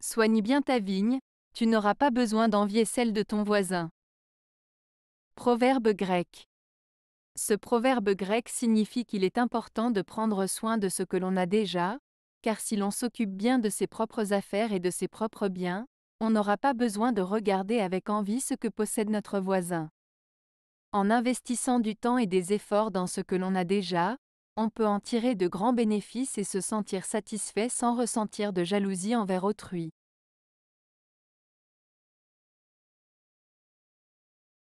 Soigne bien ta vigne, tu n'auras pas besoin d'envier celle de ton voisin. Proverbe grec. Ce proverbe grec signifie qu'il est important de prendre soin de ce que l'on a déjà, car si l'on s'occupe bien de ses propres affaires et de ses propres biens, on n'aura pas besoin de regarder avec envie ce que possède notre voisin. En investissant du temps et des efforts dans ce que l'on a déjà, on peut en tirer de grands bénéfices et se sentir satisfait sans ressentir de jalousie envers autrui.